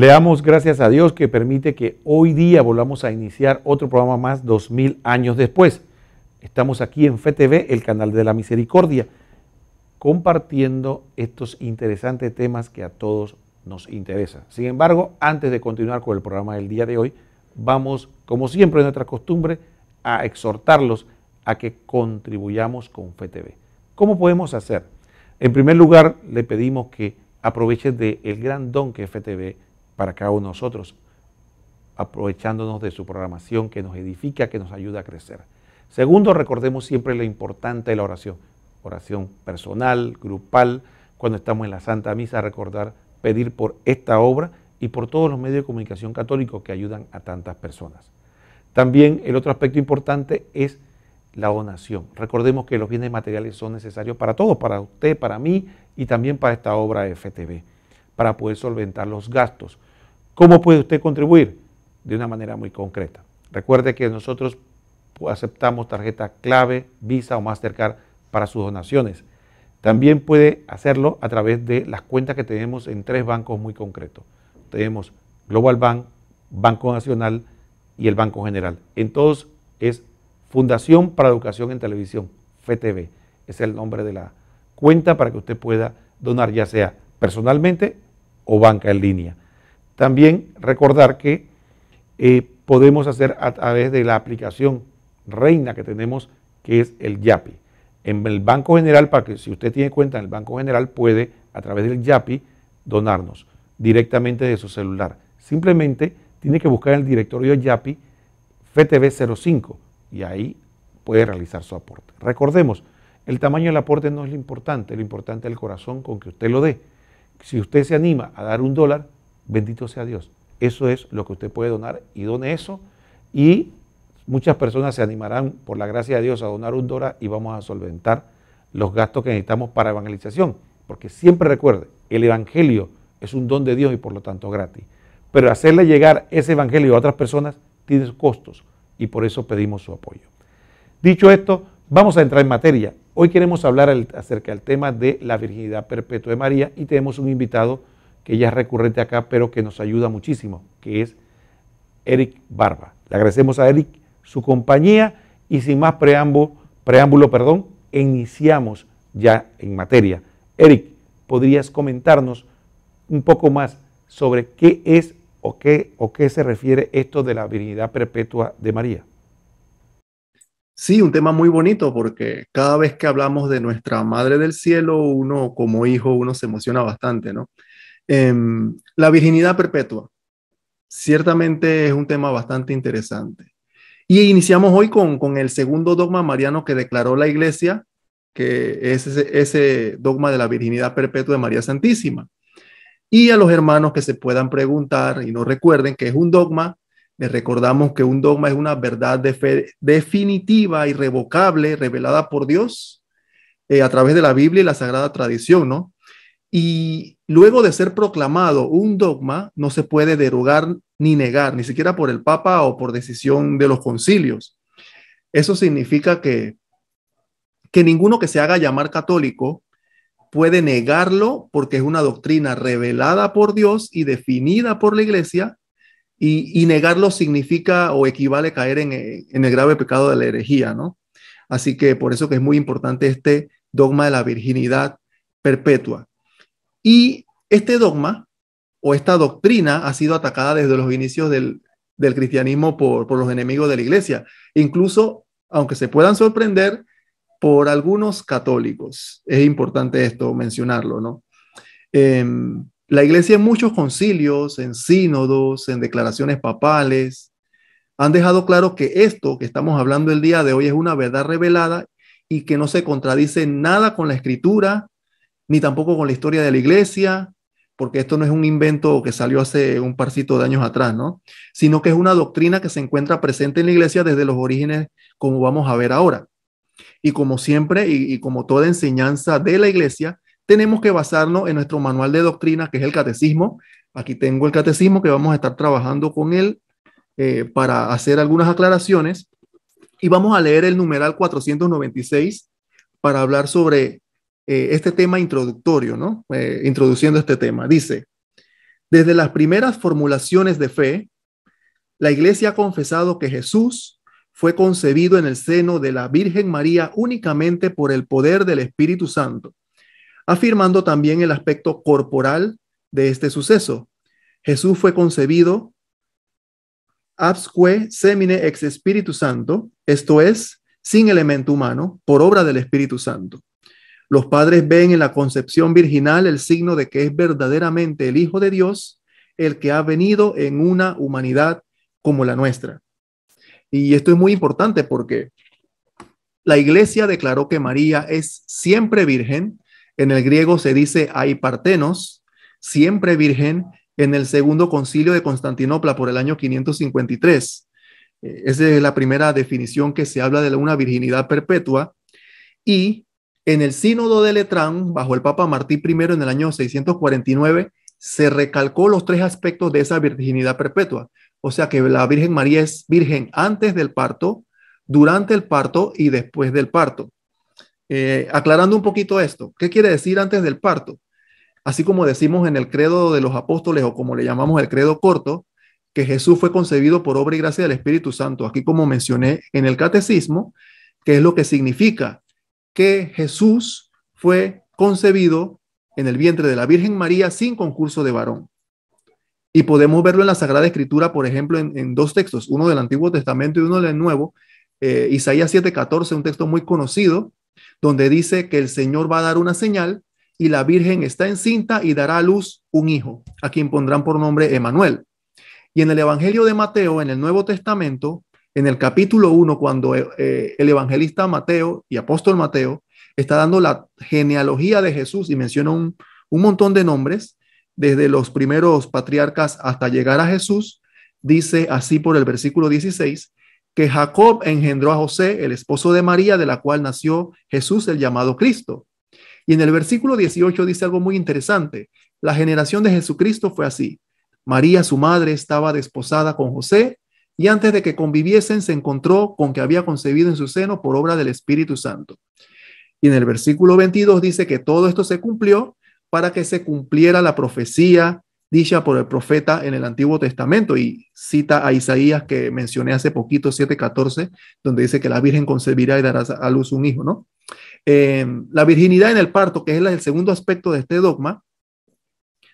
Le damos gracias a Dios que permite que hoy día volvamos a iniciar otro programa más 2000 años después. Estamos aquí en FTV, el canal de la misericordia, compartiendo estos interesantes temas que a todos nos interesan. Sin embargo, antes de continuar con el programa del día de hoy, vamos, como siempre es nuestra costumbre, a exhortarlos a que contribuyamos con FTV. ¿Cómo podemos hacer? En primer lugar, le pedimos que aprovechen del gran don que FTV para cada uno de nosotros, aprovechándonos de su programación que nos edifica, que nos ayuda a crecer. Segundo, recordemos siempre lo importante de la oración. Oración personal, grupal, cuando estamos en la Santa Misa, recordar pedir por esta obra y por todos los medios de comunicación católicos que ayudan a tantas personas. También el otro aspecto importante es la donación. Recordemos que los bienes materiales son necesarios para todos, para usted, para mí y también para esta obra FTV, para poder solventar los gastos. ¿Cómo puede usted contribuir? De una manera muy concreta. Recuerde que nosotros aceptamos tarjeta clave, Visa o Mastercard para sus donaciones. También puede hacerlo a través de las cuentas que tenemos en tres bancos muy concretos. Tenemos Global Bank, Banco Nacional y el Banco General. En todos es Fundación para Educación en Televisión, FTV. Es el nombre de la cuenta para que usted pueda donar ya sea personalmente o banca en línea. También recordar que eh, podemos hacer a través de la aplicación reina que tenemos, que es el YAPI. En el Banco General, para que si usted tiene cuenta en el Banco General, puede a través del YAPI donarnos directamente de su celular. Simplemente tiene que buscar en el directorio YAPI FTV05 y ahí puede realizar su aporte. Recordemos, el tamaño del aporte no es lo importante, lo importante es el corazón con que usted lo dé. Si usted se anima a dar un dólar, Bendito sea Dios. Eso es lo que usted puede donar y done eso. Y muchas personas se animarán, por la gracia de Dios, a donar un dólar y vamos a solventar los gastos que necesitamos para evangelización. Porque siempre recuerde, el Evangelio es un don de Dios y por lo tanto gratis. Pero hacerle llegar ese Evangelio a otras personas tiene sus costos y por eso pedimos su apoyo. Dicho esto, vamos a entrar en materia. Hoy queremos hablar acerca del tema de la virginidad perpetua de María y tenemos un invitado que ya es recurrente acá, pero que nos ayuda muchísimo, que es Eric Barba. Le agradecemos a Eric su compañía y sin más preámbulo, preámbulo perdón, iniciamos ya en materia. Eric, ¿podrías comentarnos un poco más sobre qué es o qué, o qué se refiere esto de la virginidad perpetua de María? Sí, un tema muy bonito porque cada vez que hablamos de nuestra Madre del Cielo, uno como hijo, uno se emociona bastante, ¿no? Em, la virginidad perpetua ciertamente es un tema bastante interesante. Y iniciamos hoy con, el segundo dogma mariano que declaró la Iglesia, que es ese, dogma de la virginidad perpetua de María Santísima. Y a los hermanos que se puedan preguntar y no recuerden que es un dogma les recordamos que un dogma es una verdad definitiva, irrevocable, revelada por Dios eh, a través de la Biblia y la sagrada tradición, ¿no? Y luego de ser proclamado un dogma, no se puede derogar ni negar, ni siquiera por el Papa o por decisión de los concilios. Eso significa que, que ninguno que se haga llamar católico puede negarlo porque es una doctrina revelada por Dios y definida por la Iglesia, y, negarlo significa o equivale a caer en, en el grave pecado de la herejía, ¿no? Así que por eso que es muy importante este dogma de la virginidad perpetua. Y este dogma o esta doctrina ha sido atacada desde los inicios del, cristianismo por, los enemigos de la iglesia, incluso, aunque se puedan sorprender, por algunos católicos. Es importante esto mencionarlo, ¿no? Em, la iglesia en muchos concilios, en sínodos, en declaraciones papales, han dejado claro que esto que estamos hablando el día de hoy es una verdad revelada y que no se contradice nada con la escritura ni tampoco con la historia de la iglesia, porque esto no es un invento que salió hace un parcito de años atrás, ¿no? Sino que es una doctrina que se encuentra presente en la iglesia desde los orígenes, como vamos a ver ahora. Y como siempre, y, como toda enseñanza de la iglesia, tenemos que basarnos en nuestro manual de doctrina, que es el catecismo. Aquí tengo el catecismo que vamos a estar trabajando con él eh, para hacer algunas aclaraciones. Y vamos a leer el numeral 496 para hablar sobre eh, este tema introductorio, ¿no? Eh, introduciendo este tema. Dice, desde las primeras formulaciones de fe, la Iglesia ha confesado que Jesús fue concebido en el seno de la Virgen María únicamente por el poder del Espíritu Santo, afirmando también el aspecto corporal de este suceso. Jesús fue concebido absque semine ex Espíritu Santo, esto es, sin elemento humano, por obra del Espíritu Santo. Los padres ven en la concepción virginal el signo de que es verdaderamente el Hijo de Dios el que ha venido en una humanidad como la nuestra. Y esto es muy importante porque la iglesia declaró que María es siempre virgen. En el griego se dice aipartenos, siempre virgen, en el segundo concilio de Constantinopla por el año 553. Eh, esa es la primera definición que se habla de una virginidad perpetua. Y en el sínodo de Letrán, bajo el Papa Martín I en el año 649, se recalcó los tres aspectos de esa virginidad perpetua. O sea que la Virgen María es virgen antes del parto, durante el parto y después del parto. Eh, aclarando un poquito esto, ¿qué quiere decir antes del parto? Así como decimos en el credo de los apóstoles o como le llamamos el credo corto, que Jesús fue concebido por obra y gracia del Espíritu Santo, aquí como mencioné en el catecismo, que es lo que significa que Jesús fue concebido en el vientre de la Virgen María sin concurso de varón. Y podemos verlo en la Sagrada Escritura, por ejemplo, en, dos textos, uno del Antiguo Testamento y uno del Nuevo. Eh, Isaías 7:14, un texto muy conocido, donde dice que el Señor va a dar una señal y la Virgen está encinta y dará a luz un hijo, a quien pondrán por nombre Emanuel. Y en el Evangelio de Mateo, en el Nuevo Testamento, en el capítulo 1, cuando eh, eh, el evangelista Mateo y apóstol Mateo está dando la genealogía de Jesús y menciona un, un montón de nombres, desde los primeros patriarcas hasta llegar a Jesús, dice así por el versículo 16, que Jacob engendró a José, el esposo de María, de la cual nació Jesús, el llamado Cristo. Y en el versículo 18 dice algo muy interesante. La generación de Jesucristo fue así. María, su madre, estaba desposada con José y antes de que conviviesen se encontró con que había concebido en su seno por obra del Espíritu Santo. Y en el versículo 22 dice que todo esto se cumplió para que se cumpliera la profecía dicha por el profeta en el Antiguo Testamento y cita a Isaías que mencioné hace poquito, 7.14, donde dice que la Virgen concebirá y dará a luz un hijo, ¿no? Eh, la virginidad en el parto, que es el segundo aspecto de este dogma,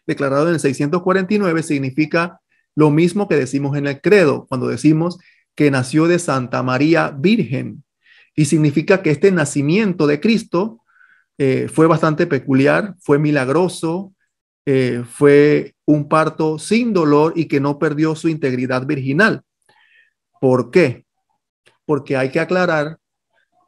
declarado en el 649, significa lo mismo que decimos en el credo, cuando decimos que nació de Santa María Virgen. Y significa que este nacimiento de Cristo eh, fue bastante peculiar, fue milagroso, eh, fue un parto sin dolor y que no perdió su integridad virginal. ¿Por qué? Porque hay que aclarar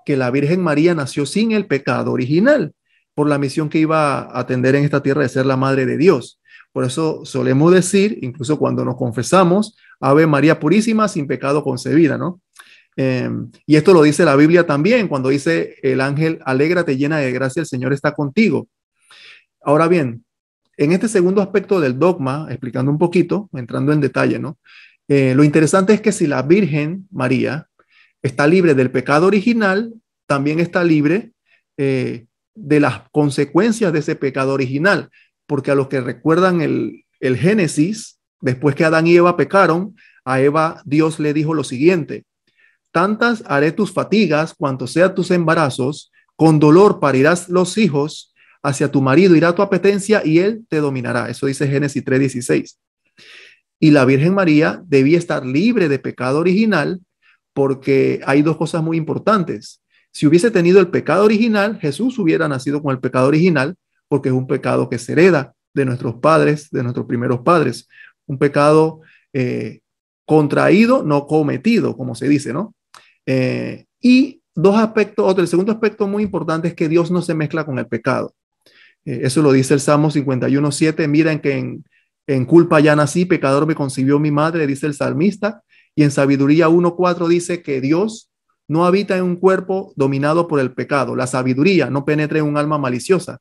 que la Virgen María nació sin el pecado original por la misión que iba a atender en esta tierra de ser la Madre de Dios. Por eso solemos decir, incluso cuando nos confesamos, Ave María Purísima sin pecado concebida, ¿no? Em, y esto lo dice la Biblia también, cuando dice el ángel, alégrate llena de gracia, el Señor está contigo. Ahora bien, en este segundo aspecto del dogma, explicando un poquito, entrando en detalle, ¿no? Eh, lo interesante es que si la Virgen María está libre del pecado original, también está libre eh, de las consecuencias de ese pecado original porque a los que recuerdan el, Génesis, después que Adán y Eva pecaron, a Eva Dios le dijo lo siguiente, tantas haré tus fatigas cuanto sean tus embarazos, con dolor parirás los hijos, hacia tu marido irá tu apetencia y él te dominará. Eso dice Génesis 3:16. Y la Virgen María debía estar libre de pecado original porque hay dos cosas muy importantes. Si hubiese tenido el pecado original, Jesús hubiera nacido con el pecado original, porque es un pecado que se hereda de nuestros padres, de nuestros primeros padres, un pecado eh, contraído, no cometido, como se dice, ¿no? Eh, y dos aspectos, otro, el segundo aspecto muy importante es que Dios no se mezcla con el pecado. Eh, eso lo dice el Salmo 51.7, miren que en, en culpa ya nací, pecador me concibió mi madre, dice el salmista, y en sabiduría 1.4 dice que Dios no habita en un cuerpo dominado por el pecado. La sabiduría no penetra en un alma maliciosa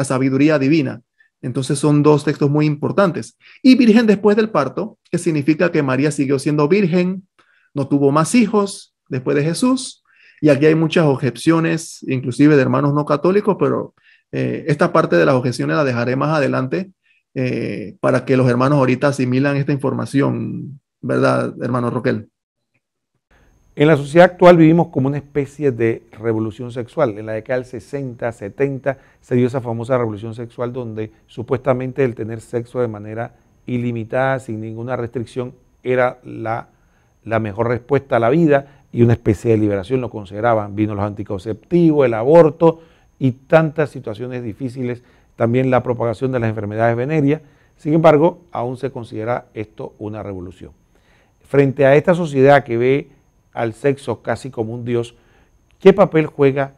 la sabiduría divina. Entonces son dos textos muy importantes. Y virgen después del parto, que significa que María siguió siendo virgen, no tuvo más hijos después de Jesús. Y aquí hay muchas objeciones, inclusive de hermanos no católicos, pero eh, esta parte de las objeciones la dejaré más adelante eh, para que los hermanos ahorita asimilan esta información, ¿verdad, hermano Roquel? En la sociedad actual vivimos como una especie de revolución sexual. En la década del 60, 70 se dio esa famosa revolución sexual donde supuestamente el tener sexo de manera ilimitada, sin ninguna restricción, era la, mejor respuesta a la vida y una especie de liberación lo consideraban. Vino los anticonceptivos, el aborto y tantas situaciones difíciles, también la propagación de las enfermedades venéreas. Sin embargo, aún se considera esto una revolución. Frente a esta sociedad que ve al sexo casi como un dios, ¿qué papel juega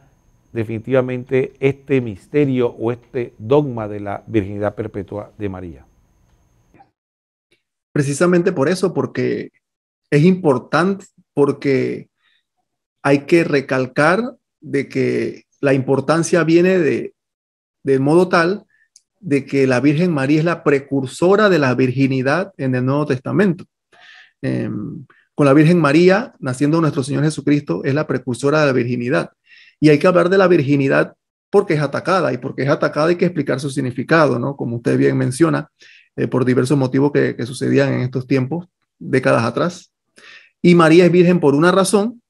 definitivamente este misterio o este dogma de la virginidad perpetua de María? Precisamente por eso, porque es importante, porque hay que recalcar de que la importancia viene de, del modo tal de que la Virgen María es la precursora de la virginidad en el Nuevo Testamento. Em, con la Virgen María, naciendo nuestro Señor Jesucristo, es la precursora de la virginidad. Y hay que hablar de la virginidad porque es atacada y porque es atacada hay que explicar su significado, ¿no? Como usted bien menciona, eh, por diversos motivos que, que sucedían en estos tiempos, décadas atrás. Y María es virgen por una razón,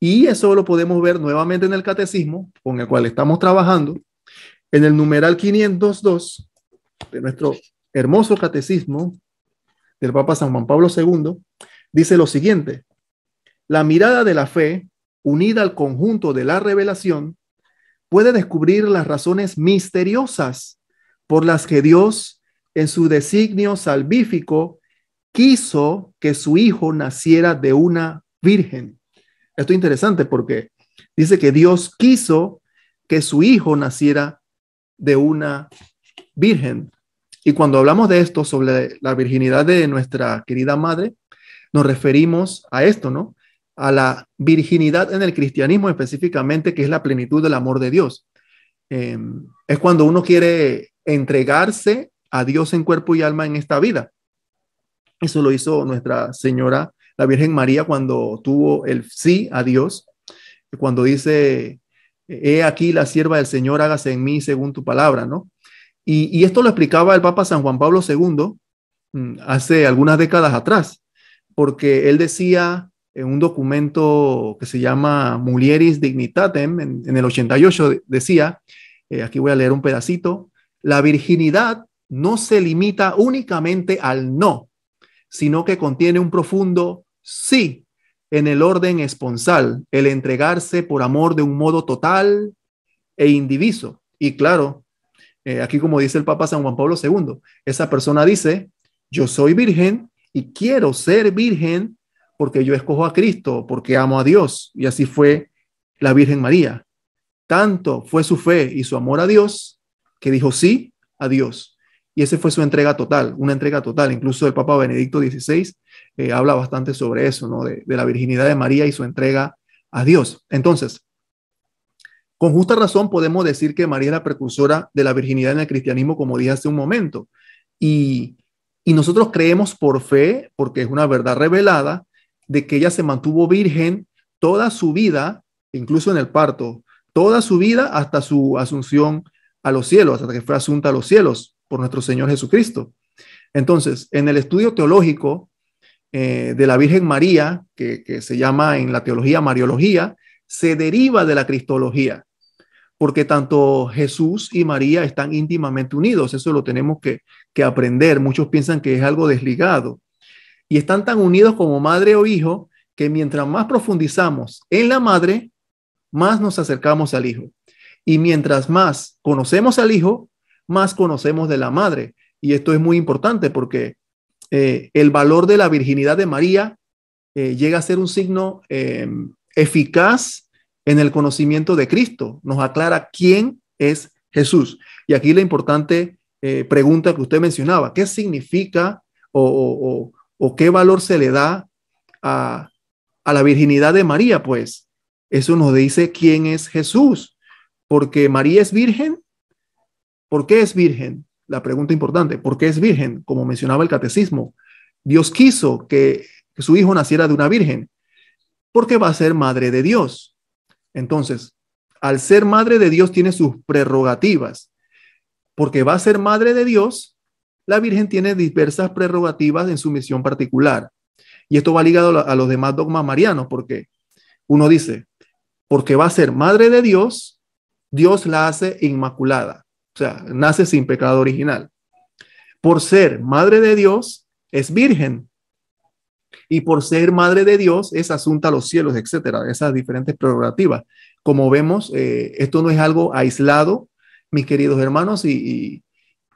y eso lo podemos ver nuevamente en el catecismo con el cual estamos trabajando, en el numeral 502 de nuestro hermoso catecismo del Papa San Juan Pablo II, dice lo siguiente, la mirada de la fe, unida al conjunto de la revelación, puede descubrir las razones misteriosas por las que Dios, en su designio salvífico, quiso que su hijo naciera de una virgen. Esto es interesante porque dice que Dios quiso que su hijo naciera de una virgen. Y cuando hablamos de esto, sobre la virginidad de nuestra querida madre, nos referimos a esto, ¿no? A la virginidad en el cristianismo específicamente, que es la plenitud del amor de Dios. Em, es cuando uno quiere entregarse a Dios en cuerpo y alma en esta vida. Eso lo hizo Nuestra Señora, la Virgen María, cuando tuvo el sí a Dios, cuando dice, he aquí la sierva del Señor, hágase en mí según tu palabra, ¿no? y esto lo explicaba el Papa San Juan Pablo II mm, hace algunas décadas atrás porque él decía en un documento que se llama Mulieris Dignitatem, en, el 88 decía, eh, aquí voy a leer un pedacito, la virginidad no se limita únicamente al no, sino que contiene un profundo sí en el orden esponsal, el entregarse por amor de un modo total e indiviso. Y claro, eh, aquí como dice el Papa San Juan Pablo II, esa persona dice, yo soy virgen y quiero ser virgen porque yo escojo a Cristo, porque amo a Dios. Y así fue la Virgen María. Tanto fue su fe y su amor a Dios que dijo sí a Dios. Y esa fue su entrega total, una entrega total. Incluso el Papa Benedicto XVI eh, habla bastante sobre eso, ¿no? De, la virginidad de María y su entrega a Dios. Entonces, con justa razón podemos decir que María es la precursora de la virginidad en el cristianismo, como dije hace un momento. Y y nosotros creemos por fe, porque es una verdad revelada, de que ella se mantuvo virgen toda su vida, incluso en el parto, toda su vida hasta su asunción a los cielos, hasta que fue asunta a los cielos por nuestro Señor Jesucristo. Entonces, en el estudio teológico eh, de la Virgen María, que se llama en la teología Mariología, se deriva de la Cristología porque tanto Jesús y María están íntimamente unidos. Eso lo tenemos que, aprender. Muchos piensan que es algo desligado. Y están tan unidos como madre o hijo que mientras más profundizamos en la madre, más nos acercamos al hijo. Y mientras más conocemos al hijo, más conocemos de la madre. Y esto es muy importante porque eh, el valor de la virginidad de María eh, llega a ser un signo eh, eficaz en el conocimiento de Cristo. Nos aclara quién es Jesús. Y aquí la importante eh, pregunta que usted mencionaba, ¿qué significa o, qué valor se le da a, la virginidad de María? Pues eso nos dice quién es Jesús, porque María es virgen. ¿Por qué es virgen? La pregunta importante, ¿por qué es virgen? Como mencionaba el catecismo, Dios quiso que, que su hijo naciera de una virgen, porque va a ser madre de Dios. Entonces, al ser madre de Dios tiene sus prerrogativas, porque va a ser madre de Dios, la Virgen tiene diversas prerrogativas en su misión particular. Y esto va ligado a los demás dogmas marianos, porque uno dice, porque va a ser madre de Dios, Dios la hace inmaculada, o sea, nace sin pecado original. Por ser madre de Dios, es virgen, y por ser madre de Dios es asunta a los cielos, etcétera, esas diferentes prerrogativas. Como vemos, eh, esto no es algo aislado, mis queridos hermanos, y,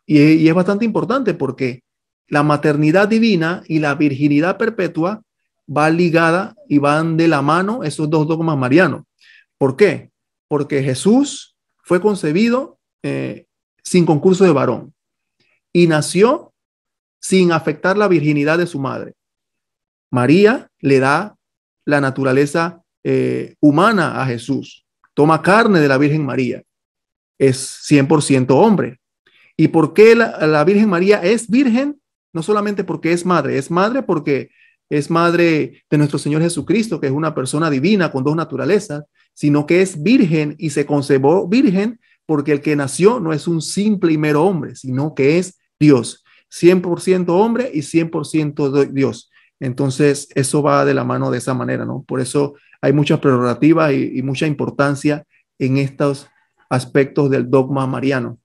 y, es bastante importante porque la maternidad divina y la virginidad perpetua van ligada y van de la mano esos dos dogmas marianos. ¿Por qué? Porque Jesús fue concebido eh, sin concurso de varón y nació sin afectar la virginidad de su madre. María le da la naturaleza eh, humana a Jesús, toma carne de la Virgen María, es 100% hombre. ¿Y por qué la, la, Virgen María es virgen? No solamente porque es madre, es madre porque es madre de nuestro Señor Jesucristo, que es una persona divina con dos naturalezas, sino que es virgen y se concebó virgen porque el que nació no es un simple y mero hombre, sino que es Dios, 100% hombre y 100% Dios. Entonces, eso va de la mano de esa manera, ¿no? Por eso hay muchas prerrogativas y, y mucha importancia en estos aspectos del dogma mariano.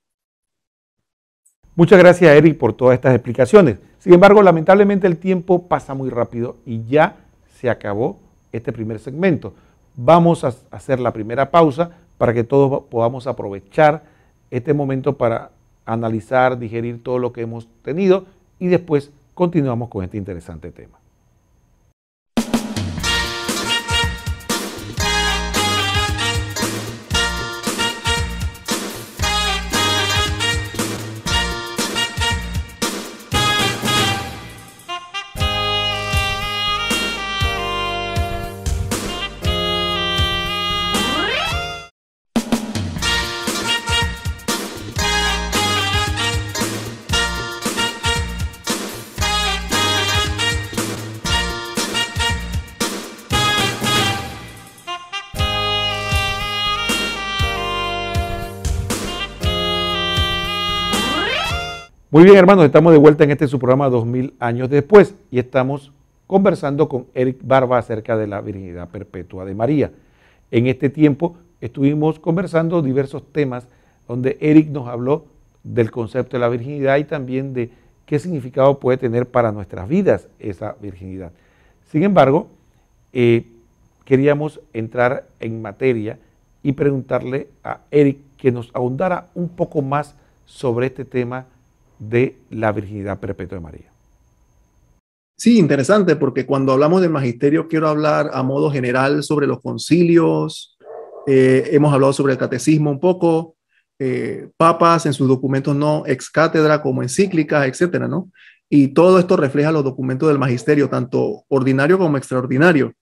Muchas gracias, Eric, por todas estas explicaciones. Sin embargo, lamentablemente el tiempo pasa muy rápido y ya se acabó este primer segmento. Vamos a hacer la primera pausa para que todos podamos aprovechar este momento para analizar, digerir todo lo que hemos tenido y después continuamos con este interesante tema. Muy bien, hermanos, estamos de vuelta en este su programa 2000 años después y estamos conversando con Eric Barba acerca de la virginidad perpetua de María. En este tiempo estuvimos conversando diversos temas donde Eric nos habló del concepto de la virginidad y también de qué significado puede tener para nuestras vidas esa virginidad. Sin embargo, eh, queríamos entrar en materia y preguntarle a Eric que nos ahondara un poco más sobre este tema de la virginidad perpetua de María. Sí, interesante, porque cuando hablamos del magisterio quiero hablar a modo general sobre los concilios, eh, hemos hablado sobre el catecismo un poco, eh, papas en sus documentos no ex cátedra como encíclicas, etcétera, ¿no? Y todo esto refleja los documentos del magisterio, tanto ordinario como extraordinario.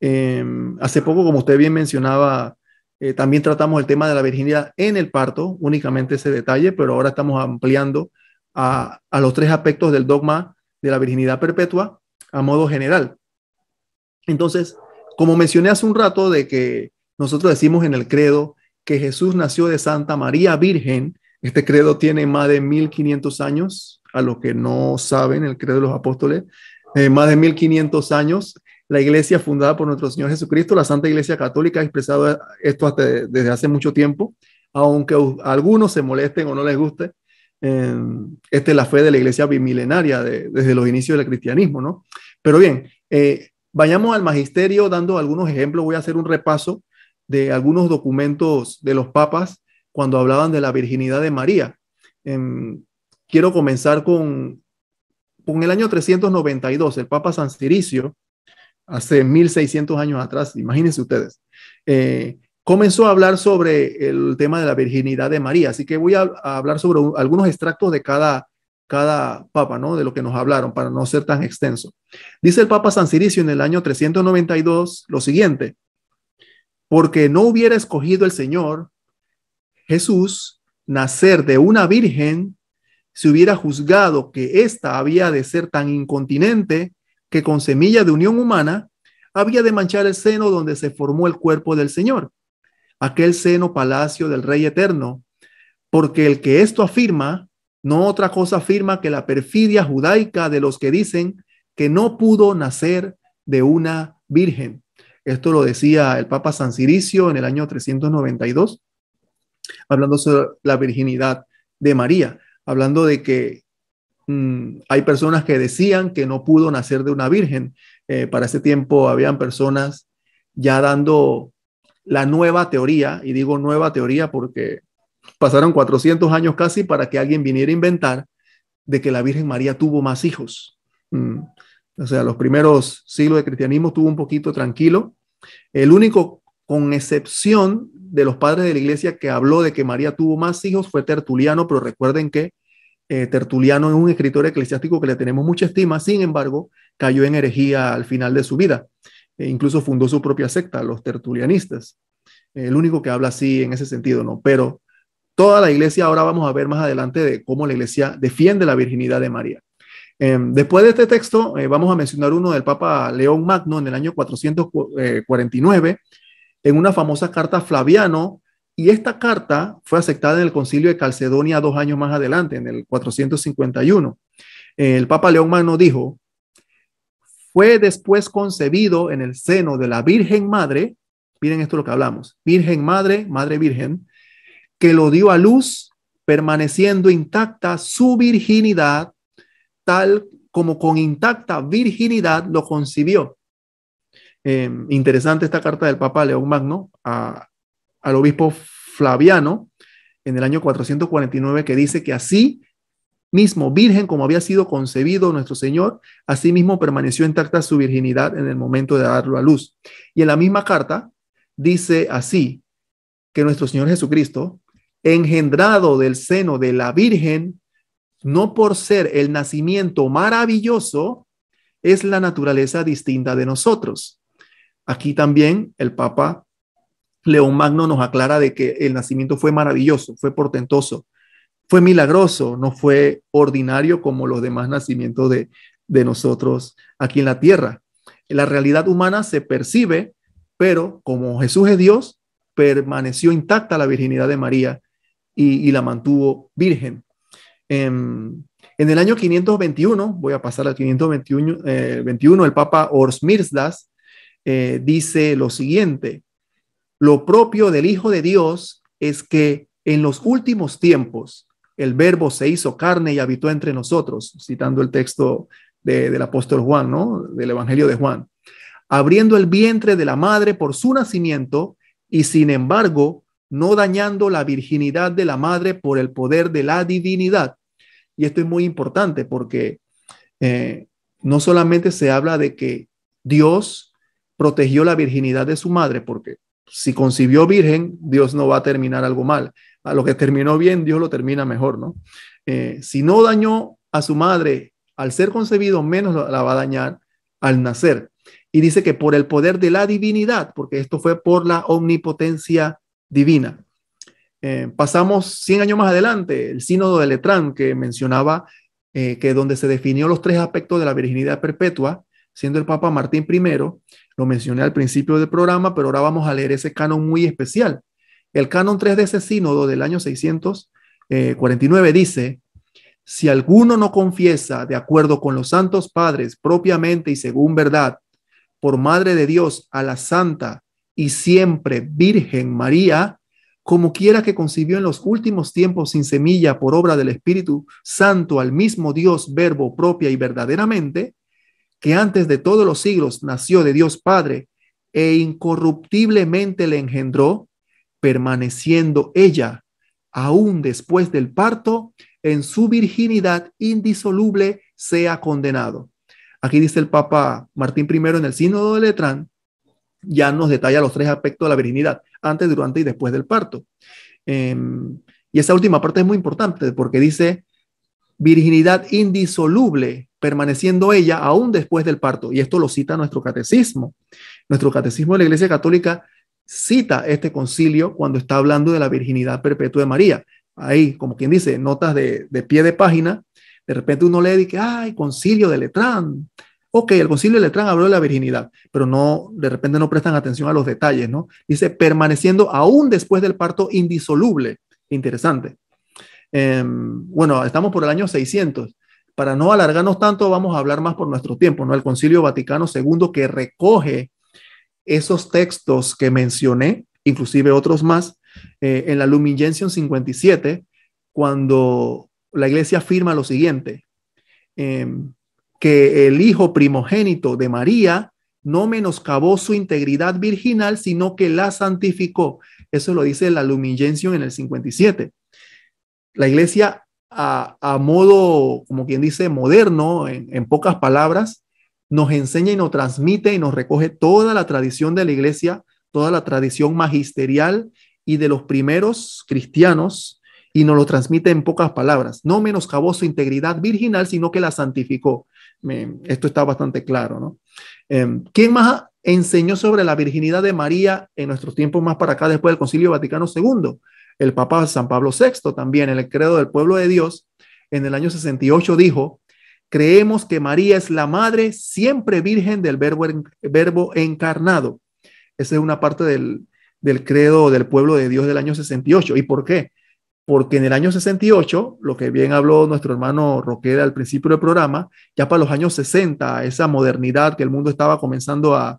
Em, hace poco, como usted bien mencionaba, eh, también tratamos el tema de la virginidad en el parto, únicamente ese detalle, pero ahora estamos ampliando a, los tres aspectos del dogma de la virginidad perpetua a modo general. Entonces, como mencioné hace un rato de que nosotros decimos en el credo que Jesús nació de Santa María Virgen, este credo tiene más de 1500 años, a los que no saben, el credo de los apóstoles, eh, más de 1500 años. La iglesia fundada por nuestro Señor Jesucristo, la Santa Iglesia Católica, ha expresado esto desde hace mucho tiempo, aunque algunos se molesten o no les guste, eh, esta es la fe de la iglesia bimilenaria desde los inicios del cristianismo, ¿no? Pero bien, eh, vayamos al magisterio dando algunos ejemplos. Voy a hacer un repaso de algunos documentos de los papas cuando hablaban de la virginidad de María. Em, quiero comenzar con, con el año 392, el Papa San Ciricio, hace 1600 años atrás, imagínense ustedes. Eh, comenzó a hablar sobre el tema de la virginidad de María. Así que voy a, hablar sobre algunos extractos de cada, cada papa, ¿no? De lo que nos hablaron, para no ser tan extenso. Dice el Papa San Ciricio en el año 392 lo siguiente, porque no hubiera escogido el Señor Jesús nacer de una virgen si hubiera juzgado que ésta había de ser tan incontinente que con semilla de unión humana había de manchar el seno donde se formó el cuerpo del Señor aquel seno palacio del Rey Eterno, porque el que esto afirma, no otra cosa afirma que la perfidia judaica de los que dicen que no pudo nacer de una virgen. Esto lo decía el Papa San Ciricio en el año 392, hablando sobre la virginidad de María, hablando de que mm, hay personas que decían que no pudo nacer de una virgen. Eh, para ese tiempo habían personas ya dando la nueva teoría, y digo nueva teoría porque pasaron 400 años casi para que alguien viniera a inventar de que la Virgen María tuvo más hijos. Mm. O sea, los primeros siglos de cristianismo tuvo un poquito tranquilo. El único, con excepción de los padres de la iglesia, que habló de que María tuvo más hijos fue Tertuliano, pero recuerden que eh, Tertuliano es un escritor eclesiástico que le tenemos mucha estima, sin embargo, cayó en herejía al final de su vida. E incluso fundó su propia secta, los tertulianistas. El único que habla así en ese sentido, ¿no? Pero toda la iglesia, ahora vamos a ver más adelante de cómo la iglesia defiende la virginidad de María. Em, después de este texto, eh, vamos a mencionar uno del Papa León Magno en el año 449, en una famosa carta Flaviano, y esta carta fue aceptada en el concilio de Calcedonia dos años más adelante, en el 451. El Papa León Magno dijo, fue después concebido en el seno de la Virgen Madre, miren esto lo que hablamos, Virgen Madre, Madre Virgen, que lo dio a luz permaneciendo intacta su virginidad, tal como con intacta virginidad lo concibió. Em, interesante esta carta del Papa León Magno al obispo Flaviano en el año 449 que dice que así mismo, virgen como había sido concebido nuestro Señor, así mismo permaneció intacta su virginidad en el momento de darlo a luz. Y en la misma carta dice así, que nuestro Señor Jesucristo, engendrado del seno de la Virgen, no por ser el nacimiento maravilloso, es la naturaleza distinta de nosotros. Aquí también el Papa León Magno nos aclara de que el nacimiento fue maravilloso, fue portentoso, fue milagroso, no fue ordinario como los demás nacimientos de, nosotros aquí en la tierra. La realidad humana se percibe, pero como Jesús es Dios, permaneció intacta la virginidad de María y, la mantuvo virgen. Em, en, el año 521, voy a pasar al 521, 21, eh, el Papa Orsmirsdas eh, dice lo siguiente, lo propio del Hijo de Dios es que en los últimos tiempos el verbo se hizo carne y habitó entre nosotros, citando el texto del apóstol Juan, ¿no? Del Evangelio de Juan, abriendo el vientre de la madre por su nacimiento y sin embargo no dañando la virginidad de la madre por el poder de la divinidad. Y esto es muy importante porque eh, no solamente se habla de que Dios protegió la virginidad de su madre, porque si concibió virgen, Dios no va a terminar algo mal, a lo que terminó bien, Dios lo termina mejor, ¿no? Eh, si no dañó a su madre al ser concebido, menos la va a dañar al nacer. Y dice que por el poder de la divinidad, porque esto fue por la omnipotencia divina. Eh, pasamos 100 años más adelante, el sínodo de Letrán, que mencionaba eh, que donde se definió los tres aspectos de la virginidad perpetua, siendo el Papa Martín I, lo mencioné al principio del programa, pero ahora vamos a leer ese canon muy especial el canon 3 de ese sínodo del año 649 eh, dice, si alguno no confiesa de acuerdo con los santos padres propiamente y según verdad, por Madre de Dios a la Santa y siempre Virgen María, como quiera que concibió en los últimos tiempos sin semilla por obra del Espíritu Santo al mismo Dios, verbo propia y verdaderamente, que antes de todos los siglos nació de Dios Padre e incorruptiblemente le engendró, permaneciendo ella, aún después del parto, en su virginidad indisoluble, sea condenado. Aquí dice el Papa Martín I en el Sínodo de Letrán, ya nos detalla los tres aspectos de la virginidad, antes, durante y después del parto. Em, y esa última parte es muy importante porque dice virginidad indisoluble, permaneciendo ella aún después del parto. Y esto lo cita nuestro catecismo. Nuestro catecismo de la Iglesia Católica cita este concilio cuando está hablando de la virginidad perpetua de María. Ahí, como quien dice, notas de, pie de página, de repente uno lee y que, ay, concilio de Letrán. Ok, el concilio de Letrán habló de la virginidad, pero no, de repente no prestan atención a los detalles, ¿no? Dice, permaneciendo aún después del parto indisoluble. Interesante. Em, bueno, estamos por el año 600. Para no alargarnos tanto, vamos a hablar más por nuestro tiempo, ¿no? El concilio Vaticano II que recoge esos textos que mencioné, inclusive otros más, eh, en la Lumen Gentium 57, cuando la iglesia afirma lo siguiente, em, que el hijo primogénito de María no menoscabó su integridad virginal, sino que la santificó. Eso lo dice la Lumen en el 57. La iglesia a, modo, como quien dice, moderno, en pocas palabras, nos enseña y nos transmite y nos recoge toda la tradición de la iglesia, toda la tradición magisterial y de los primeros cristianos y nos lo transmite en pocas palabras. No menoscabó su integridad virginal, sino que la santificó. esto está bastante claro, ¿no? Em, ¿Quién más enseñó sobre la virginidad de María en nuestros tiempos más para acá después del Concilio Vaticano II? El Papa San Pablo VI también, en el credo del pueblo de Dios, en el año 68 dijo, Creemos que María es la Madre siempre virgen del verbo, verbo encarnado. Esa es una parte del, del credo del pueblo de Dios del año 68. ¿Y por qué? Porque en el año 68, lo que bien habló nuestro hermano Roquera al principio del programa, ya para los años 60, esa modernidad que el mundo estaba comenzando a,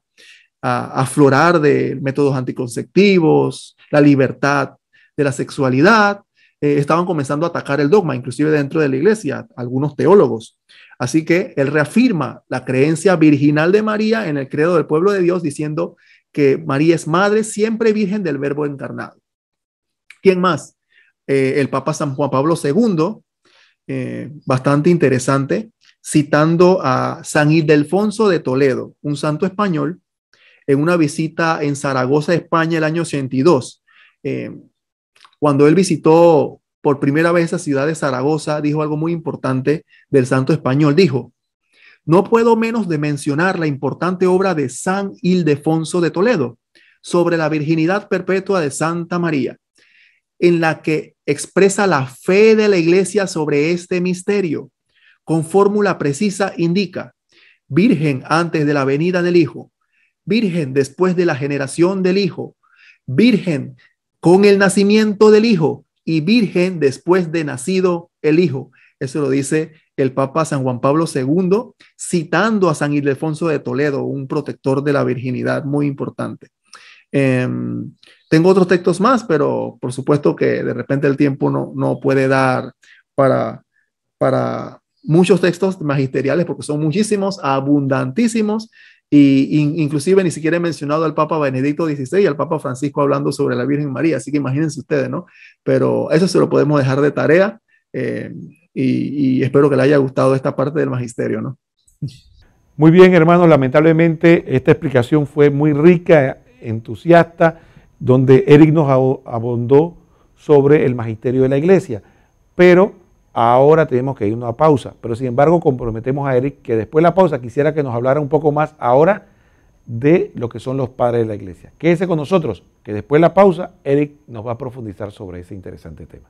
a aflorar de métodos anticonceptivos, la libertad de la sexualidad, eh, estaban comenzando a atacar el dogma, inclusive dentro de la iglesia, algunos teólogos. Así que él reafirma la creencia virginal de María en el credo del pueblo de Dios, diciendo que María es madre, siempre virgen del verbo encarnado. ¿Quién más? Eh, el Papa San Juan Pablo II, eh, bastante interesante, citando a San Ildefonso de Toledo, un santo español, en una visita en Zaragoza, España, el año 82. Cuando él visitó por primera vez la ciudad de Zaragoza, dijo algo muy importante del santo español. Dijo, no puedo menos de mencionar la importante obra de San Ildefonso de Toledo sobre la virginidad perpetua de Santa María, en la que expresa la fe de la iglesia sobre este misterio. Con fórmula precisa indica, Virgen antes de la venida del Hijo, Virgen después de la generación del Hijo, Virgen con el nacimiento del Hijo y virgen después de nacido el Hijo. Eso lo dice el Papa San Juan Pablo II, citando a San Ildefonso de Toledo, un protector de la virginidad muy importante. Em, tengo otros textos más, pero por supuesto que de repente el tiempo no, no puede dar para, para muchos textos magisteriales, porque son muchísimos, abundantísimos, y, inclusive ni siquiera he mencionado al Papa Benedicto XVI y al Papa Francisco hablando sobre la Virgen María, así que imagínense ustedes, ¿no? Pero eso se lo podemos dejar de tarea eh, y, espero que le haya gustado esta parte del magisterio, ¿no? Muy bien, hermano lamentablemente esta explicación fue muy rica, entusiasta, donde Eric nos abondó sobre el magisterio de la iglesia, pero Ahora tenemos que irnos a pausa, pero sin embargo comprometemos a Eric que después de la pausa quisiera que nos hablara un poco más ahora de lo que son los padres de la iglesia. Quédese con nosotros, que después de la pausa Eric nos va a profundizar sobre ese interesante tema.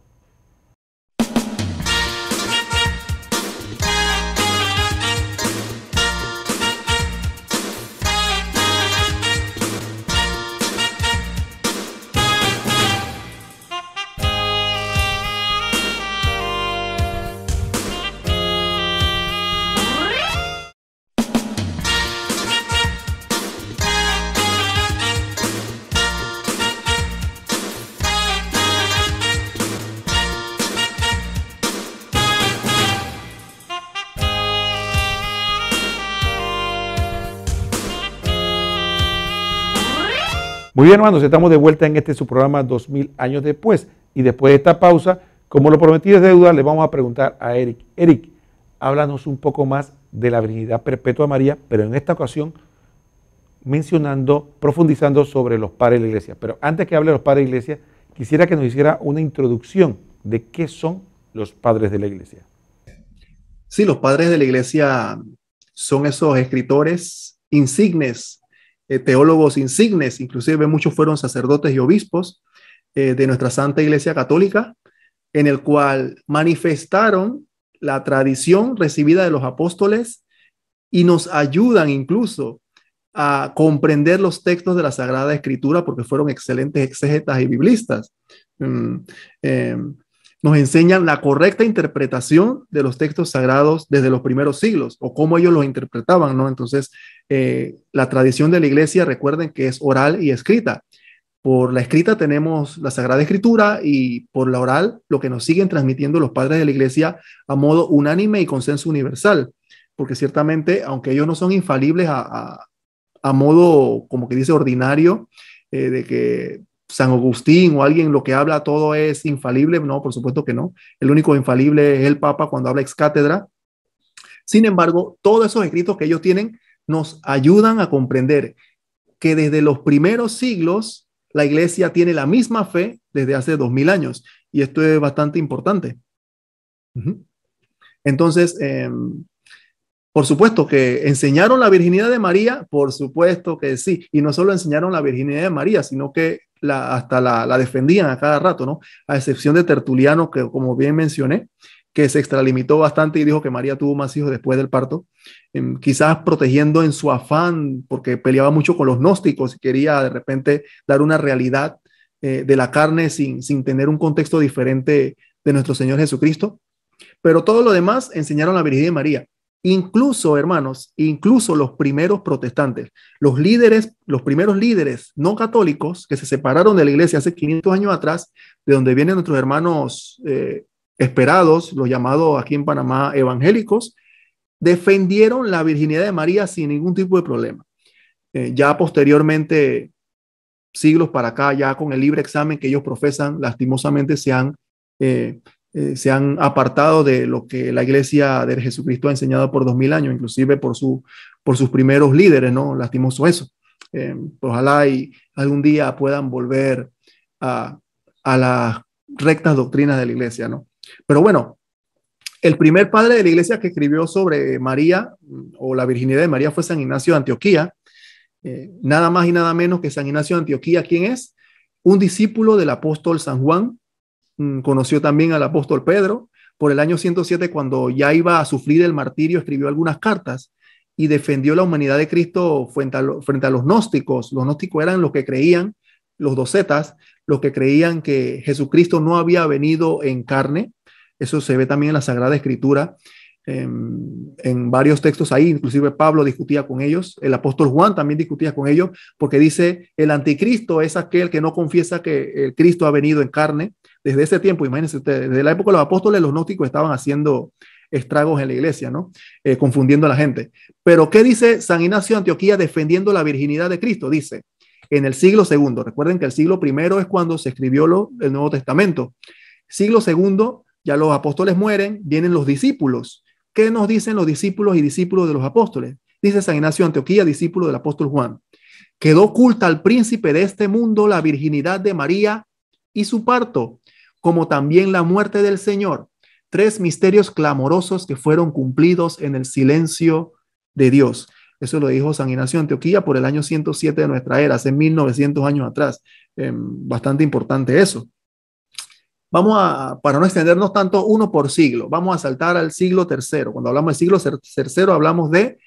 Muy bien, hermanos, estamos de vuelta en este su programa 2000 años después. Y después de esta pausa, como lo prometí desde duda, le vamos a preguntar a Eric. Eric, háblanos un poco más de la virginidad perpetua María, pero en esta ocasión mencionando, profundizando sobre los padres de la iglesia. Pero antes que hable de los padres de la iglesia, quisiera que nos hiciera una introducción de qué son los padres de la iglesia. Sí, los padres de la iglesia son esos escritores insignes eh, teólogos insignes, inclusive muchos fueron sacerdotes y obispos eh, de nuestra Santa Iglesia Católica, en el cual manifestaron la tradición recibida de los apóstoles y nos ayudan incluso a comprender los textos de la Sagrada Escritura porque fueron excelentes exégetas y biblistas. Mm, em, nos enseñan la correcta interpretación de los textos sagrados desde los primeros siglos o cómo ellos los interpretaban, ¿no? Entonces, eh, la tradición de la iglesia, recuerden que es oral y escrita. Por la escrita tenemos la Sagrada Escritura y por la oral lo que nos siguen transmitiendo los padres de la iglesia a modo unánime y consenso universal, porque ciertamente, aunque ellos no son infalibles a, a, modo, como que dice, ordinario, eh, de que San Agustín o alguien lo que habla todo es infalible. No, por supuesto que no. El único infalible es el Papa cuando habla ex cátedra. Sin embargo, todos esos escritos que ellos tienen nos ayudan a comprender que desde los primeros siglos la iglesia tiene la misma fe desde hace dos mil años. Y esto es bastante importante. Entonces, em, por supuesto que enseñaron la virginidad de María, por supuesto que sí. Y no solo enseñaron la virginidad de María, sino que hasta la, defendían a cada rato, ¿no? A excepción de Tertuliano, que como bien mencioné, que se extralimitó bastante y dijo que María tuvo más hijos después del parto, em, quizás protegiendo en su afán, porque peleaba mucho con los gnósticos y quería de repente dar una realidad eh, de la carne sin, sin tener un contexto diferente de nuestro Señor Jesucristo. Pero todo lo demás enseñaron la Virgen de María. Incluso, hermanos, incluso los primeros protestantes, los líderes, los primeros líderes no católicos que se separaron de la iglesia hace 500 años atrás, de donde vienen nuestros hermanos eh, esperados, los llamados aquí en Panamá evangélicos, defendieron la virginidad de María sin ningún tipo de problema. Eh, ya posteriormente, siglos para acá, ya con el libre examen que ellos profesan, lastimosamente se han eh, eh, se han apartado de lo que la iglesia de Jesucristo ha enseñado por dos mil años, inclusive por, su, por sus primeros líderes, ¿no? Lastimoso eso. Eh, ojalá y algún día puedan volver a, las rectas doctrinas de la iglesia, ¿no? Pero bueno, el primer padre de la iglesia que escribió sobre María mm, o la virginidad de María fue San Ignacio de Antioquía, eh, nada más y nada menos que San Ignacio de Antioquía, ¿quién es? Un discípulo del apóstol San Juan, Mm, conoció también al apóstol Pedro. Por el año 107, cuando ya iba a sufrir el martirio, escribió algunas cartas y defendió la humanidad de Cristo frente a, frente a los gnósticos. Los gnósticos eran los que creían, los docetas, los que creían que Jesucristo no había venido en carne. Eso se ve también en la Sagrada Escritura, en, em, en varios textos ahí, inclusive Pablo discutía con ellos, el apóstol Juan también discutía con ellos, porque dice, el anticristo es aquel que no confiesa que el Cristo ha venido en carne desde ese tiempo, imagínense desde la época de los apóstoles, los gnósticos estaban haciendo estragos en la iglesia, ¿no? Eh, confundiendo a la gente. Pero, ¿qué dice San Ignacio de Antioquía defendiendo la virginidad de Cristo? Dice, en el siglo segundo, recuerden que el siglo primero es cuando se escribió el Nuevo Testamento. Siglo segundo, ya los apóstoles mueren, vienen los discípulos. ¿Qué nos dicen los discípulos y discípulos de los apóstoles? Dice San Ignacio de Antioquía, discípulo del apóstol Juan. Quedó oculta al príncipe de este mundo la virginidad de María y su parto como también la muerte del Señor, tres misterios clamorosos que fueron cumplidos en el silencio de Dios. Eso lo dijo San Ignacio de Antioquía por el año 107 de nuestra era, hace 1900 años atrás. Em, bastante importante eso. Vamos a, para no extendernos tanto, uno por siglo, vamos a saltar al siglo tercero. Cuando hablamos del siglo tercero, hablamos de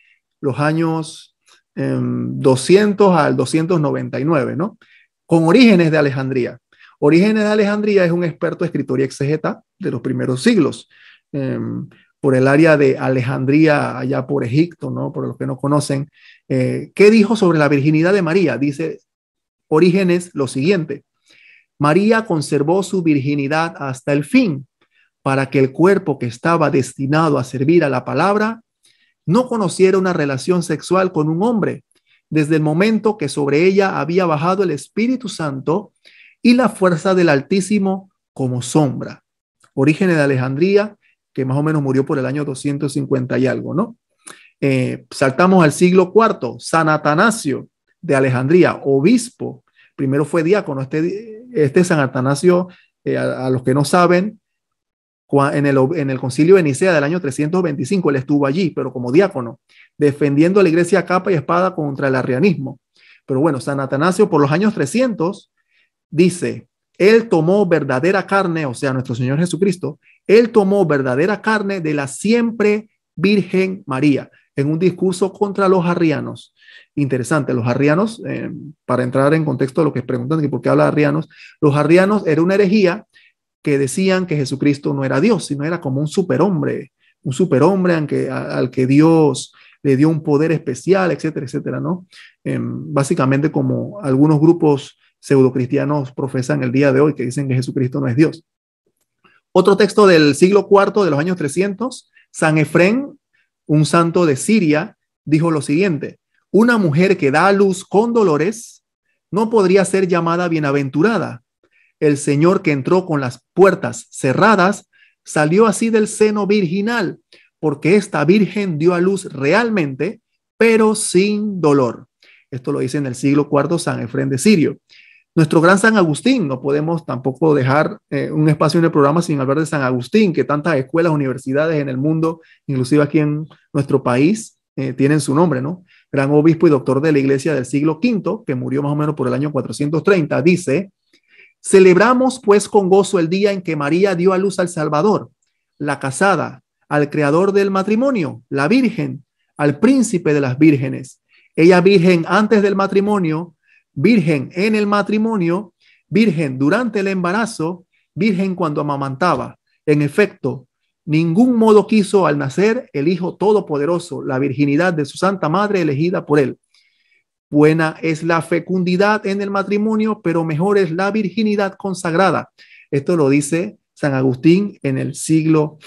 los años 200 em, al 299, ¿no? Con orígenes de Alejandría. Orígenes de Alejandría es un experto escritor y exegeta de los primeros siglos, em, por el área de Alejandría, allá por Egipto, ¿no? Por los que no conocen. Eh, ¿Qué dijo sobre la virginidad de María? Dice Orígenes lo siguiente. María conservó su virginidad hasta el fin, para que el cuerpo que estaba destinado a servir a la palabra no conociera una relación sexual con un hombre, desde el momento que sobre ella había bajado el Espíritu Santo y la fuerza del Altísimo como sombra. Orígenes de Alejandría, que más o menos murió por el año 250 y algo, ¿no? Eh, saltamos al siglo IV, San Atanasio de Alejandría, obispo, primero fue diácono, este, este San Atanasio, eh, a, los que no saben, en el, en el concilio de Nicea del año 325, él estuvo allí, pero como diácono, defendiendo a la iglesia capa y espada contra el arrianismo. Pero bueno, San Atanasio por los años 300 dice, Él tomó verdadera carne, o sea, nuestro Señor Jesucristo, Él tomó verdadera carne de la siempre Virgen María en un discurso contra los arrianos. Interesante, los arrianos, eh, para entrar en contexto de lo que preguntan, ¿por qué habla arrianos? Los arrianos era una herejía que decían que Jesucristo no era Dios, sino era como un superhombre, un superhombre al que, al que Dios le dio un poder especial, etcétera, etcétera, ¿no? Em, básicamente como algunos grupos pseudocristianos profesan el día de hoy, que dicen que Jesucristo no es Dios. Otro texto del siglo IV de los años 300, San Efrén, un santo de Siria, dijo lo siguiente, una mujer que da a luz con dolores no podría ser llamada bienaventurada. El Señor que entró con las puertas cerradas salió así del seno virginal, porque esta virgen dio a luz realmente, pero sin dolor. Esto lo dice en el siglo IV San Efrén de Sirio. Nuestro gran San Agustín, no podemos tampoco dejar eh, un espacio en el programa sin hablar de San Agustín, que tantas escuelas, universidades en el mundo, inclusive aquí en nuestro país, eh, tienen su nombre, ¿no? Gran obispo y doctor de la iglesia del siglo V, que murió más o menos por el año 430, dice, celebramos pues con gozo el día en que María dio a luz al Salvador, la casada, al creador del matrimonio, la Virgen, al príncipe de las vírgenes. Ella virgen antes del matrimonio, virgen en el matrimonio, virgen durante el embarazo, virgen cuando amamantaba. En efecto, ningún modo quiso al nacer el Hijo Todopoderoso, la virginidad de su Santa Madre elegida por él. Buena es la fecundidad en el matrimonio, pero mejor es la virginidad consagrada. Esto lo dice San Agustín en el siglo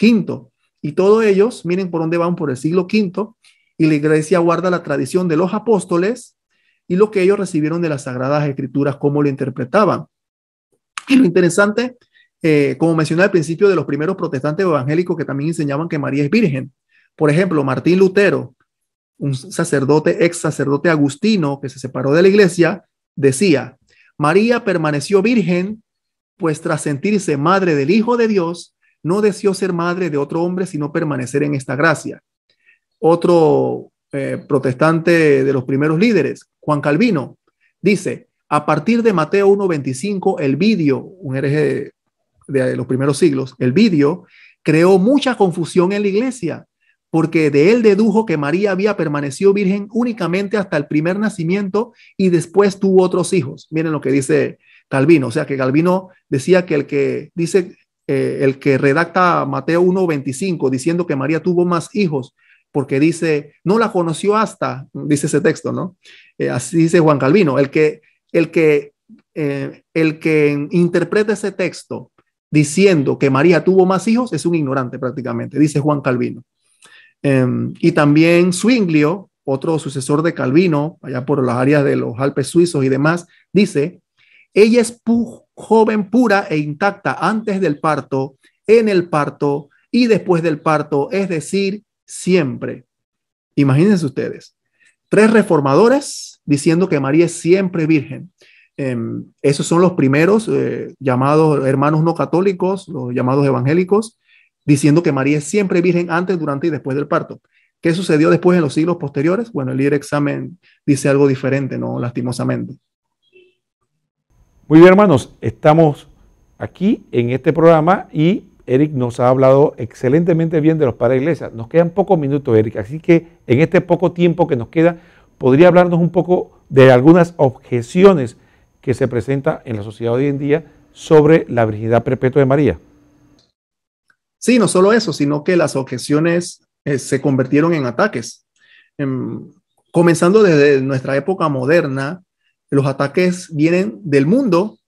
V. Y todos ellos, miren por dónde van por el siglo V, y la iglesia guarda la tradición de los apóstoles, y lo que ellos recibieron de las Sagradas Escrituras, cómo lo interpretaban. Y lo interesante, eh, como mencioné al principio, de los primeros protestantes evangélicos que también enseñaban que María es virgen. Por ejemplo, Martín Lutero, un sacerdote, ex sacerdote agustino que se separó de la iglesia, decía, María permaneció virgen, pues tras sentirse madre del Hijo de Dios, no deseó ser madre de otro hombre, sino permanecer en esta gracia. Otro eh, protestante de los primeros líderes, Juan Calvino, dice, a partir de Mateo 1.25, el vídeo, un hereje de, los primeros siglos, el vídeo creó mucha confusión en la iglesia, porque de él dedujo que María había permanecido virgen únicamente hasta el primer nacimiento y después tuvo otros hijos. Miren lo que dice Calvino, o sea que Calvino decía que el que dice, eh, el que redacta Mateo 1.25 diciendo que María tuvo más hijos porque dice, no la conoció hasta, dice ese texto, ¿no? Eh, así dice Juan Calvino, el que, el que, eh, el que interpreta ese texto diciendo que María tuvo más hijos es un ignorante prácticamente, dice Juan Calvino. Em, y también Zwinglio, otro sucesor de Calvino, allá por las áreas de los Alpes suizos y demás, dice, ella es joven pura e intacta antes del parto, en el parto y después del parto, es decir, siempre. Imagínense ustedes, tres reformadores diciendo que María es siempre virgen. Em, esos son los primeros eh, llamados hermanos no católicos, los llamados evangélicos, diciendo que María es siempre virgen antes, durante y después del parto. ¿Qué sucedió después en los siglos posteriores? Bueno, el libre examen dice algo diferente, ¿no? Lastimosamente. Muy bien, hermanos, estamos aquí en este programa y Eric nos ha hablado excelentemente bien de los padres iglesias. Nos quedan pocos minutos, Eric, así que en este poco tiempo que nos queda, podría hablarnos un poco de algunas objeciones que se presentan en la sociedad hoy en día sobre la virginidad perpetua de María. Sí, no solo eso, sino que las objeciones eh, se convirtieron en ataques. Em, comenzando desde nuestra época moderna, los ataques vienen del mundo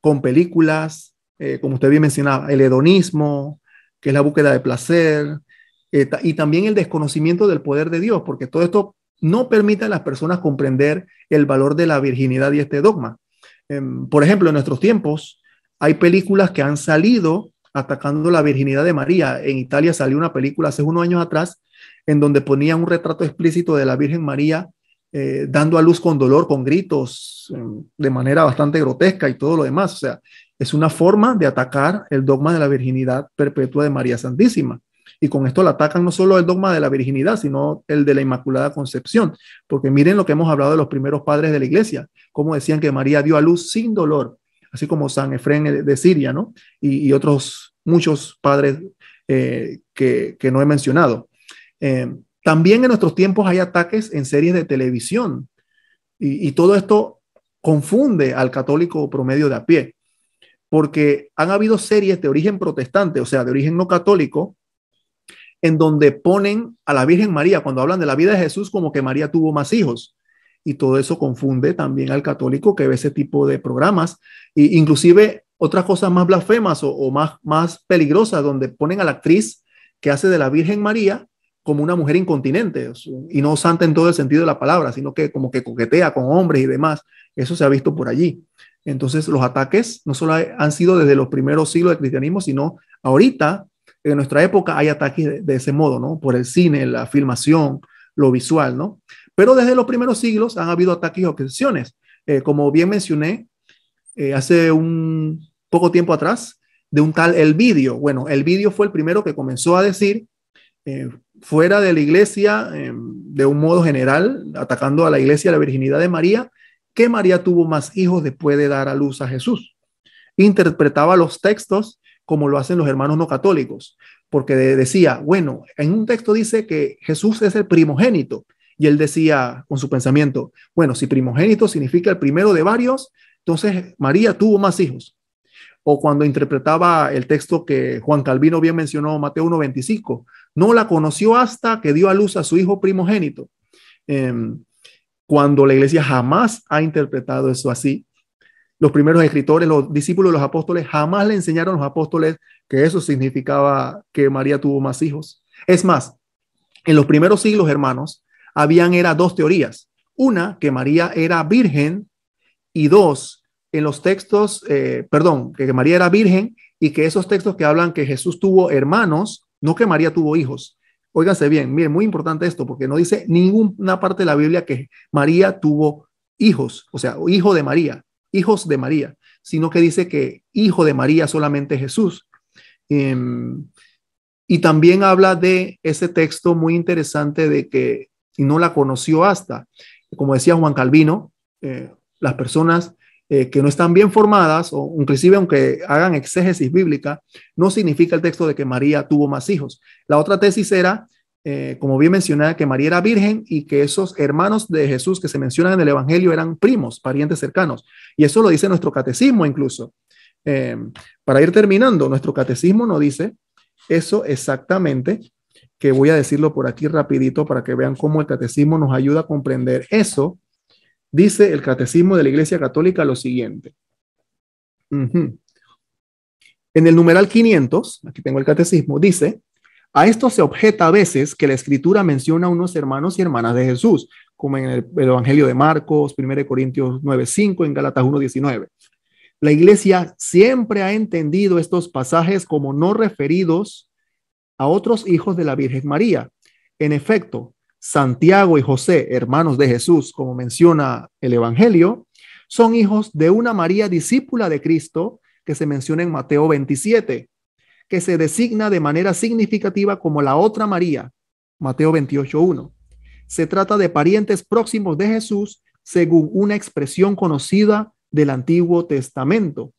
con películas, eh, como usted bien mencionaba, el hedonismo, que es la búsqueda de placer, eh, y también el desconocimiento del poder de Dios, porque todo esto no permite a las personas comprender el valor de la virginidad y este dogma. Em, por ejemplo, en nuestros tiempos hay películas que han salido atacando la virginidad de María. En Italia salió una película hace unos años atrás en donde ponía un retrato explícito de la Virgen María eh, dando a luz con dolor, con gritos, em, de manera bastante grotesca y todo lo demás. O sea, es una forma de atacar el dogma de la virginidad perpetua de María Santísima. Y con esto la atacan no solo el dogma de la virginidad, sino el de la Inmaculada Concepción. Porque miren lo que hemos hablado de los primeros padres de la iglesia, como decían que María dio a luz sin dolor, así como San Efrén de Siria, ¿no? Y, otros muchos padres eh, que, no he mencionado. Eh, también en nuestros tiempos hay ataques en series de televisión y, todo esto confunde al católico promedio de a pie porque han habido series de origen protestante, o sea, de origen no católico, en donde ponen a la Virgen María, cuando hablan de la vida de Jesús, como que María tuvo más hijos. Y todo eso confunde también al católico que ve ese tipo de programas. E inclusive otras cosas más blasfemas o, más, más peligrosas, donde ponen a la actriz que hace de la Virgen María como una mujer incontinente y no santa en todo el sentido de la palabra, sino que como que coquetea con hombres y demás. Eso se ha visto por allí. Entonces, los ataques no solo han sido desde los primeros siglos del cristianismo, sino ahorita, en nuestra época, hay ataques de, ese modo, ¿no? Por el cine, la filmación, lo visual, ¿no? Pero desde los primeros siglos han habido ataques y objeciones. Eh, como bien mencioné, eh, hace un poco tiempo atrás, de un tal El Vídeo. Bueno, El Vídeo fue el primero que comenzó a decir, eh, fuera de la iglesia, em, de un modo general, atacando a la iglesia la virginidad de María, que María tuvo más hijos después de dar a luz a Jesús. Interpretaba los textos como lo hacen los hermanos no católicos, porque decía, bueno, en un texto dice que Jesús es el primogénito, y él decía con su pensamiento, bueno, si primogénito significa el primero de varios, entonces María tuvo más hijos. O cuando interpretaba el texto que Juan Calvino bien mencionó, Mateo 1.25, no la conoció hasta que dio a luz a su hijo primogénito. Em, cuando la iglesia jamás ha interpretado eso así. Los primeros escritores, los discípulos los apóstoles, jamás le enseñaron a los apóstoles que eso significaba que María tuvo más hijos. Es más, en los primeros siglos, hermanos, habían era dos teorías. Una, que María era virgen y dos, en los textos, eh, perdón, que María era virgen y que esos textos que hablan que Jesús tuvo hermanos, no que María tuvo hijos. Óigase bien, miren, muy importante esto, porque no dice ninguna parte de la Biblia que María tuvo hijos, o sea, hijo de María, hijos de María, sino que dice que hijo de María solamente Jesús. Em, y también habla de ese texto muy interesante de que no la conoció hasta, como decía Juan Calvino, eh, las personas eh, que no están bien formadas, o inclusive aunque hagan exégesis bíblica, no significa el texto de que María tuvo más hijos. La otra tesis era, eh, como bien mencionada, que María era virgen y que esos hermanos de Jesús que se mencionan en el Evangelio eran primos, parientes cercanos. Y eso lo dice nuestro catecismo incluso. Eh, para ir terminando, nuestro catecismo nos dice eso exactamente, que voy a decirlo por aquí rapidito para que vean cómo el catecismo nos ayuda a comprender eso dice el Catecismo de la Iglesia Católica lo siguiente. En el numeral 500, aquí tengo el Catecismo, dice, a esto se objeta a veces que la Escritura menciona a unos hermanos y hermanas de Jesús, como en el Evangelio de Marcos, 1 Corintios 9.5, en Galatas 1.19. La Iglesia siempre ha entendido estos pasajes como no referidos a otros hijos de la Virgen María. En efecto, Santiago y José, hermanos de Jesús, como menciona el Evangelio, son hijos de una María discípula de Cristo, que se menciona en Mateo 27, que se designa de manera significativa como la otra María, Mateo 28.1. Se trata de parientes próximos de Jesús, según una expresión conocida del Antiguo Testamento,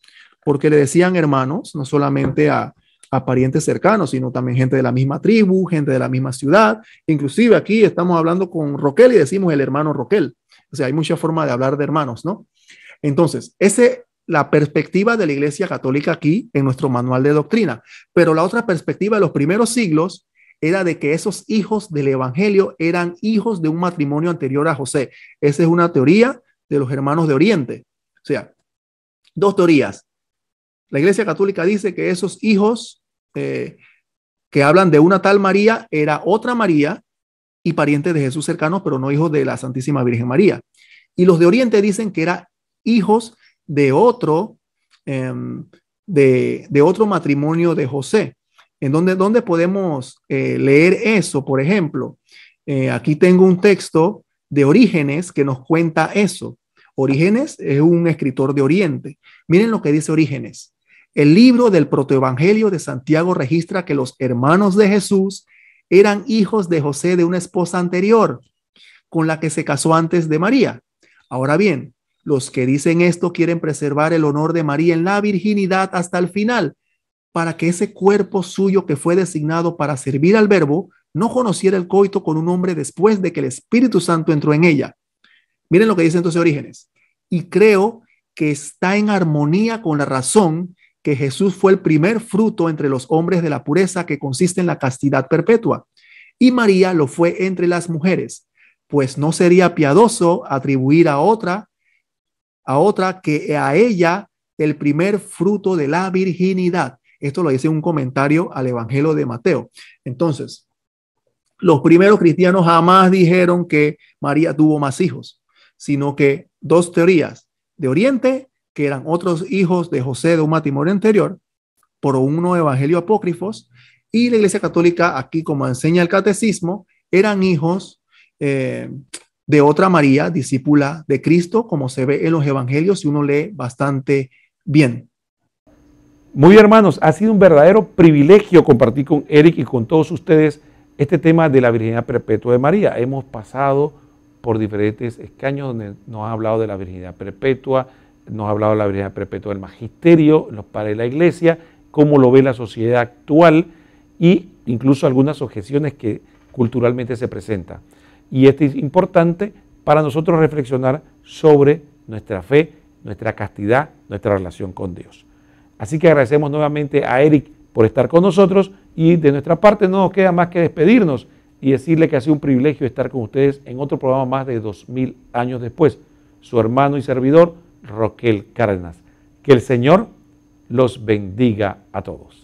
porque le decían hermanos, no solamente a, a parientes cercanos, sino también gente de la misma tribu, gente de la misma ciudad. Inclusive aquí estamos hablando con Roquel y decimos el hermano Roquel. O sea, hay muchas formas de hablar de hermanos, ¿no? Entonces, es la perspectiva de la Iglesia Católica aquí en nuestro manual de doctrina, pero la otra perspectiva de los primeros siglos era de que esos hijos del Evangelio eran hijos de un matrimonio anterior a José. Esa es una teoría de los hermanos de Oriente. O sea, dos teorías. La Iglesia Católica dice que esos hijos eh, que hablan de una tal María era otra María y pariente de Jesús cercano pero no hijo de la Santísima Virgen María. Y los de Oriente dicen que era hijos de otro, em, de, otro matrimonio de José. ¿En donde dónde podemos eh, leer eso? Por ejemplo, eh, aquí tengo un texto de Orígenes que nos cuenta eso. Orígenes es un escritor de Oriente. Miren lo que dice Orígenes. El libro del protoevangelio de Santiago registra que los hermanos de Jesús eran hijos de José de una esposa anterior con la que se casó antes de María. Ahora bien, los que dicen esto quieren preservar el honor de María en la virginidad hasta el final, para que ese cuerpo suyo que fue designado para servir al verbo no conociera el coito con un hombre después de que el Espíritu Santo entró en ella. Miren lo que dice entonces Orígenes. Y creo que está en armonía con la razón que Jesús fue el primer fruto entre los hombres de la pureza que consiste en la castidad perpetua, y María lo fue entre las mujeres, pues no sería piadoso atribuir a otra a otra que a ella el primer fruto de la virginidad. Esto lo dice un comentario al Evangelio de Mateo. Entonces, los primeros cristianos jamás dijeron que María tuvo más hijos, sino que dos teorías, de Oriente que eran otros hijos de José de un matrimonio anterior, por uno evangelio apócrifos, y la Iglesia Católica, aquí como enseña el catecismo, eran hijos eh, de otra María, discípula de Cristo, como se ve en los evangelios y uno lee bastante bien. Muy bien, hermanos, ha sido un verdadero privilegio compartir con Eric y con todos ustedes este tema de la virginidad perpetua de María. Hemos pasado por diferentes escaños donde nos ha hablado de la virginidad perpetua, nos ha hablado la Virgen perpetua del magisterio, los padres de la iglesia, cómo lo ve la sociedad actual e incluso algunas objeciones que culturalmente se presentan. Y esto es importante para nosotros reflexionar sobre nuestra fe, nuestra castidad, nuestra relación con Dios. Así que agradecemos nuevamente a Eric por estar con nosotros y de nuestra parte no nos queda más que despedirnos y decirle que ha sido un privilegio estar con ustedes en otro programa más de 2000 años después. Su hermano y servidor, Roquel Cárdenas. Que el Señor los bendiga a todos.